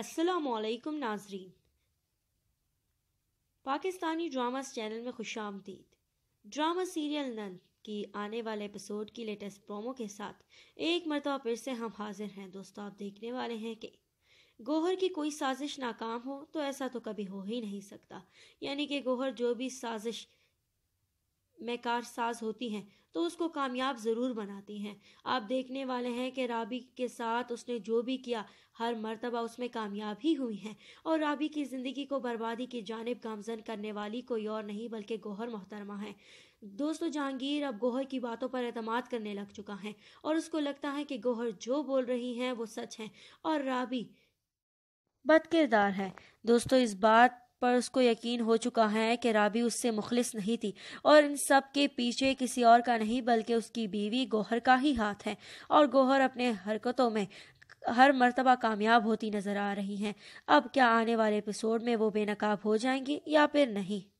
असलकुम नाजरीन Pakistani dramas channel में खुश आमदीद ड्रामा सीरियल नंद की आने वाले एपिसोड की लेटेस्ट प्रोमो के साथ एक मरतबा फिर से हम हाजिर हैं दोस्तों आप देखने वाले हैं कि गोहर की कोई साजिश नाकाम हो तो ऐसा तो कभी हो ही नहीं सकता यानी कि गोहर जो भी साजिश में कारसाज होती हैं तो उसको कामयाब ज़रूर बनाती हैं आप देखने वाले हैं कि राबी के साथ उसने जो भी किया हर मर्तबा उसमें कामयाब ही हुई हैं और राबी की ज़िंदगी को बर्बादी की जानब गामजन करने वाली कोई और नहीं बल्कि गोहर मोहतरमा है दोस्तों जहांगीर अब गोहर की बातों पर अतमाद करने लग चुका है और उसको लगता है कि गोहर जो बोल रही हैं वो सच हैं और राबी बद किरदार है दोस्तों इस बात पर उसको यकीन हो चुका है कि राबी उससे मुखलिस नहीं थी और इन सब के पीछे किसी और का नहीं बल्कि उसकी बीवी गोहर का ही हाथ है और गोहर अपने हरकतों में हर मर्तबा कामयाब होती नजर आ रही हैं अब क्या आने वाले एपिसोड में वो बेनकाब हो जाएंगी या फिर नहीं